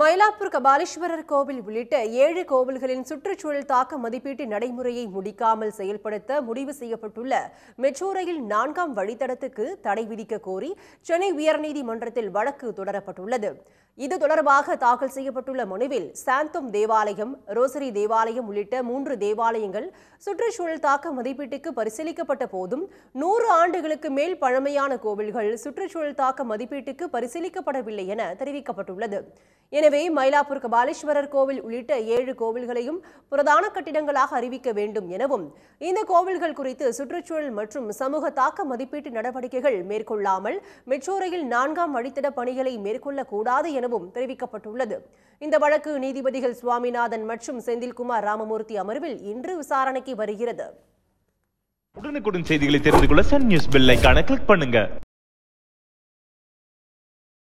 மயிலாப்பூர் கபாலீஸ்வரர் கோவில் உள்ளிட்ட ஏழு கோவில்களின் சுற்றுச்சூழல் தாக்க மதிப்பீட்டு நடைமுறையை முடிக்காமல் செயல்படுத்த முடிவு செய்யப்பட்டுள்ள மெட்ரோ ரயில் நான்காம் வழித்தடத்துக்கு தடை விதிக்க கோரி சென்னை உயர்நீதிமன்றத்தில் வழக்கு தொடரப்பட்டுள்ளது இது தொடர்பாக தாக்கல் செய்யப்பட்டுள்ள மனுவில் சாந்தோம் தேவாலயம் ரோசரி தேவாலயம் உள்ளிட்ட மூன்று தேவாலயங்கள் சுற்றுச்சூழல் தாக்க மதிப்பீட்டுக்கு பரிசீலிக்கப்பட்ட போதும் நூறு ஆண்டுகளுக்கு மேல் பழமையான கோவில்கள் சுற்றுச்சூழல் தாக்க மதிப்பீட்டுக்கு பரிசீலிக்கப்படவில்லை என தெரிவிக்கப்பட்டுள்ளது எனவே மயிலாப்பூர் கபாலீஸ்வரர் கோவில் உள்ளிட்ட ஏழு கோவில்களையும் பிரதான கட்டிடங்களாக அறிவிக்க வேண்டும் எனவும் இந்த கோவில்கள் குறித்து சுற்றுச்சூழல் மற்றும் சமூக தாக்க மதிப்பீட்டு நடவடிக்கைகள் மேற்கொள்ளாமல் மெட்ரோ நான்காம் வழித்தட பணிகளை மேற்கொள்ளக்கூடாது எனவும் தெரிவிக்கப்பட்டுள்ளது இந்த வழக்கு நீதிபதிகள் சுவாமிநாதன் மற்றும் செந்தில்குமார் ராமமூர்த்தி அமர்வில் இன்று விசாரணைக்கு வருகிறது உடனுக்குடன் செய்திகளை தெரிந்து கொள்ள சன் நியூஸ் கிளிக் பண்ணுங்க